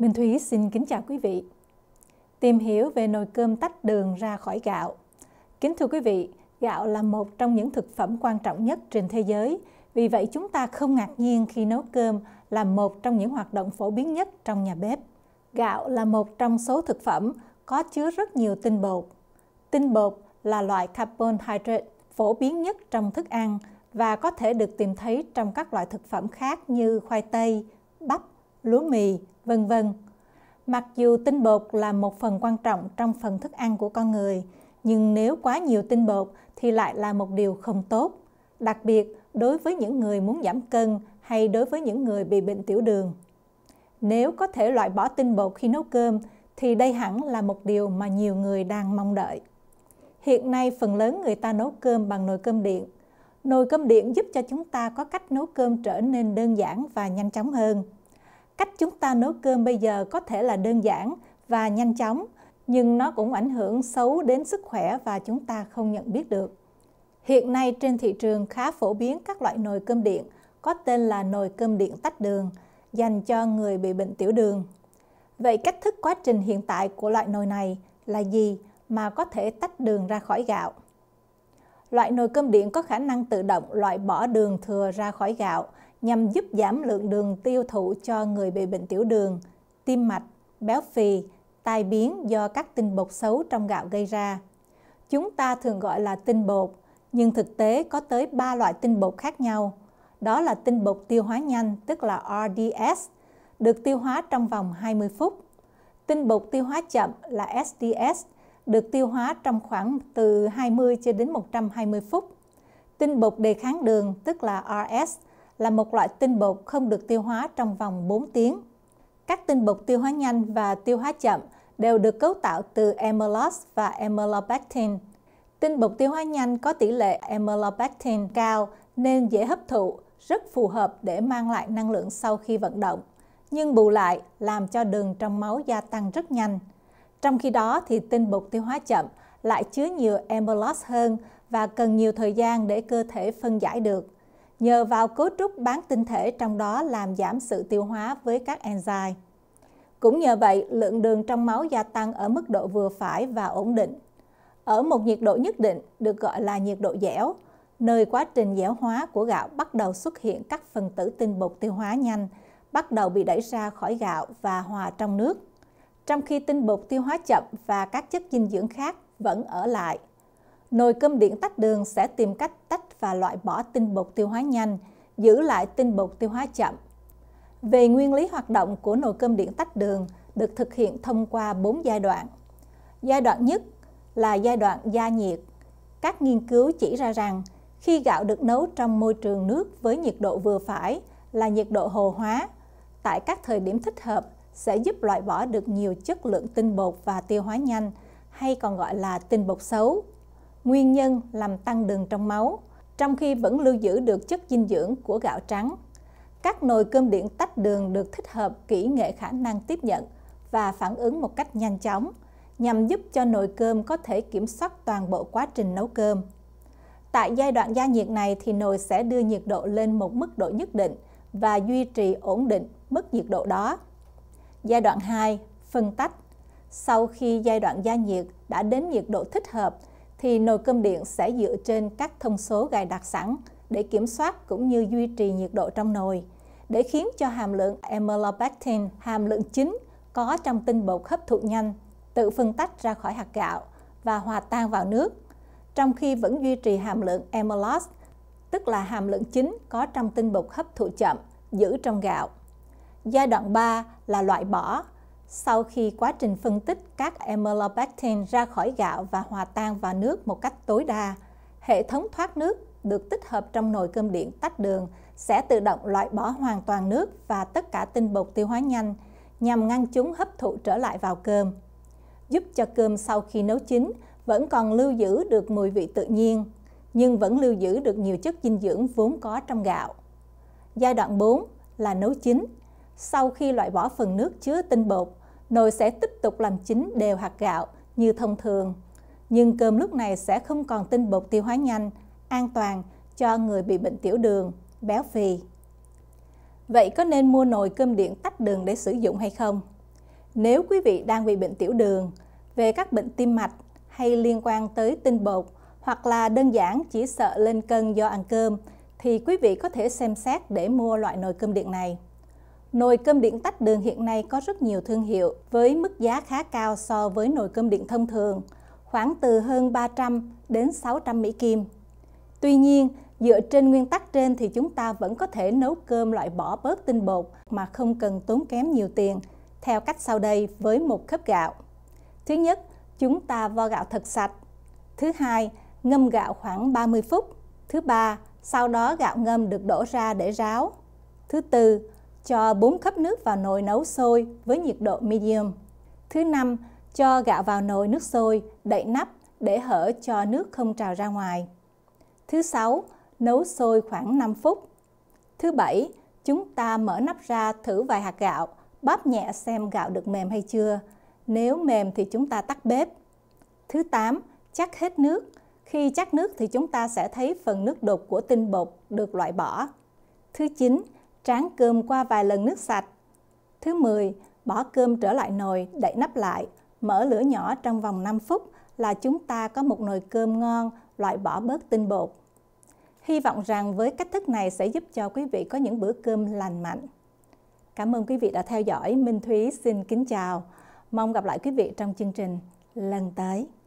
Minh Thúy xin kính chào quý vị. Tìm hiểu về nồi cơm tách đường ra khỏi gạo. Kính thưa quý vị, gạo là một trong những thực phẩm quan trọng nhất trên thế giới. Vì vậy chúng ta không ngạc nhiên khi nấu cơm là một trong những hoạt động phổ biến nhất trong nhà bếp. Gạo là một trong số thực phẩm có chứa rất nhiều tinh bột. Tinh bột là loại carbohydrate phổ biến nhất trong thức ăn và có thể được tìm thấy trong các loại thực phẩm khác như khoai tây, bắp, lúa mì, vân vân. Mặc dù tinh bột là một phần quan trọng trong phần thức ăn của con người, nhưng nếu quá nhiều tinh bột thì lại là một điều không tốt, đặc biệt đối với những người muốn giảm cân hay đối với những người bị bệnh tiểu đường. Nếu có thể loại bỏ tinh bột khi nấu cơm thì đây hẳn là một điều mà nhiều người đang mong đợi. Hiện nay phần lớn người ta nấu cơm bằng nồi cơm điện. Nồi cơm điện giúp cho chúng ta có cách nấu cơm trở nên đơn giản và nhanh chóng hơn cách chúng ta nấu cơm bây giờ có thể là đơn giản và nhanh chóng nhưng nó cũng ảnh hưởng xấu đến sức khỏe và chúng ta không nhận biết được. Hiện nay trên thị trường khá phổ biến các loại nồi cơm điện có tên là nồi cơm điện tách đường dành cho người bị bệnh tiểu đường. Vậy cách thức quá trình hiện tại của loại nồi này là gì mà có thể tách đường ra khỏi gạo? Loại nồi cơm điện có khả năng tự động loại bỏ đường thừa ra khỏi gạo nhằm giúp giảm lượng đường tiêu thụ cho người bị bệnh tiểu đường, tim mạch, béo phì, tai biến do các tinh bột xấu trong gạo gây ra. Chúng ta thường gọi là tinh bột, nhưng thực tế có tới 3 loại tinh bột khác nhau. Đó là tinh bột tiêu hóa nhanh, tức là RDS, được tiêu hóa trong vòng 20 phút. Tinh bột tiêu hóa chậm là SDS, được tiêu hóa trong khoảng từ 20 cho đến 120 phút. Tinh bột đề kháng đường, tức là RS, là một loại tinh bột không được tiêu hóa trong vòng 4 tiếng. Các tinh bột tiêu hóa nhanh và tiêu hóa chậm đều được cấu tạo từ amylase và amylobactin. Tinh bột tiêu hóa nhanh có tỷ lệ amylobactin cao nên dễ hấp thụ, rất phù hợp để mang lại năng lượng sau khi vận động, nhưng bù lại làm cho đường trong máu gia tăng rất nhanh. Trong khi đó thì tinh bột tiêu hóa chậm lại chứa nhiều amylase hơn và cần nhiều thời gian để cơ thể phân giải được nhờ vào cấu trúc bán tinh thể trong đó làm giảm sự tiêu hóa với các enzyme. Cũng nhờ vậy, lượng đường trong máu gia tăng ở mức độ vừa phải và ổn định. Ở một nhiệt độ nhất định được gọi là nhiệt độ dẻo, nơi quá trình dẻo hóa của gạo bắt đầu xuất hiện các phần tử tinh bột tiêu hóa nhanh, bắt đầu bị đẩy ra khỏi gạo và hòa trong nước. Trong khi tinh bột tiêu hóa chậm và các chất dinh dưỡng khác vẫn ở lại. Nồi cơm điện tách đường sẽ tìm cách tách và loại bỏ tinh bột tiêu hóa nhanh, giữ lại tinh bột tiêu hóa chậm. Về nguyên lý hoạt động của nồi cơm điện tách đường được thực hiện thông qua 4 giai đoạn. Giai đoạn nhất là giai đoạn gia nhiệt. Các nghiên cứu chỉ ra rằng khi gạo được nấu trong môi trường nước với nhiệt độ vừa phải là nhiệt độ hồ hóa, tại các thời điểm thích hợp sẽ giúp loại bỏ được nhiều chất lượng tinh bột và tiêu hóa nhanh hay còn gọi là tinh bột xấu. Nguyên nhân làm tăng đường trong máu trong khi vẫn lưu giữ được chất dinh dưỡng của gạo trắng. Các nồi cơm điện tách đường được thích hợp kỹ nghệ khả năng tiếp nhận và phản ứng một cách nhanh chóng, nhằm giúp cho nồi cơm có thể kiểm soát toàn bộ quá trình nấu cơm. Tại giai đoạn gia nhiệt này thì nồi sẽ đưa nhiệt độ lên một mức độ nhất định và duy trì ổn định mức nhiệt độ đó. Giai đoạn 2, phân tách. Sau khi giai đoạn gia nhiệt đã đến nhiệt độ thích hợp thì nồi cơm điện sẽ dựa trên các thông số gài đặt sẵn để kiểm soát cũng như duy trì nhiệt độ trong nồi, để khiến cho hàm lượng amylopectin, hàm lượng chính có trong tinh bột hấp thụ nhanh, tự phân tách ra khỏi hạt gạo và hòa tan vào nước, trong khi vẫn duy trì hàm lượng amylose, tức là hàm lượng chính có trong tinh bột hấp thụ chậm, giữ trong gạo. Giai đoạn 3 là loại bỏ, sau khi quá trình phân tích các amylopectin ra khỏi gạo và hòa tan vào nước một cách tối đa, hệ thống thoát nước được tích hợp trong nồi cơm điện tách đường sẽ tự động loại bỏ hoàn toàn nước và tất cả tinh bột tiêu hóa nhanh nhằm ngăn chúng hấp thụ trở lại vào cơm, giúp cho cơm sau khi nấu chín vẫn còn lưu giữ được mùi vị tự nhiên, nhưng vẫn lưu giữ được nhiều chất dinh dưỡng vốn có trong gạo. Giai đoạn 4 là nấu chín. Sau khi loại bỏ phần nước chứa tinh bột, nồi sẽ tiếp tục làm chín đều hạt gạo như thông thường. Nhưng cơm lúc này sẽ không còn tinh bột tiêu hóa nhanh, an toàn cho người bị bệnh tiểu đường, béo phì. Vậy có nên mua nồi cơm điện tách đường để sử dụng hay không? Nếu quý vị đang bị bệnh tiểu đường, về các bệnh tim mạch hay liên quan tới tinh bột hoặc là đơn giản chỉ sợ lên cân do ăn cơm thì quý vị có thể xem xét để mua loại nồi cơm điện này. Nồi cơm điện tách đường hiện nay có rất nhiều thương hiệu với mức giá khá cao so với nồi cơm điện thông thường, khoảng từ hơn 300 đến 600 Mỹ Kim. Tuy nhiên, dựa trên nguyên tắc trên thì chúng ta vẫn có thể nấu cơm loại bỏ bớt tinh bột mà không cần tốn kém nhiều tiền theo cách sau đây với một khớp gạo. Thứ nhất, chúng ta vo gạo thật sạch. Thứ hai, ngâm gạo khoảng 30 phút. Thứ ba, sau đó gạo ngâm được đổ ra để ráo. Thứ tư, cho bún cup nước vào nồi nấu sôi với nhiệt độ medium. Thứ năm, cho gạo vào nồi nước sôi, đậy nắp để hở cho nước không trào ra ngoài. Thứ sáu, nấu sôi khoảng 5 phút. Thứ bảy, chúng ta mở nắp ra thử vài hạt gạo, bóp nhẹ xem gạo được mềm hay chưa. Nếu mềm thì chúng ta tắt bếp. Thứ tám, chắc hết nước. Khi chắc nước thì chúng ta sẽ thấy phần nước đục của tinh bột được loại bỏ. Thứ chín, tráng cơm qua vài lần nước sạch. Thứ 10, bỏ cơm trở lại nồi, đậy nắp lại, mở lửa nhỏ trong vòng 5 phút là chúng ta có một nồi cơm ngon, loại bỏ bớt tinh bột. Hy vọng rằng với cách thức này sẽ giúp cho quý vị có những bữa cơm lành mạnh. Cảm ơn quý vị đã theo dõi. Minh Thúy xin kính chào. Mong gặp lại quý vị trong chương trình lần tới.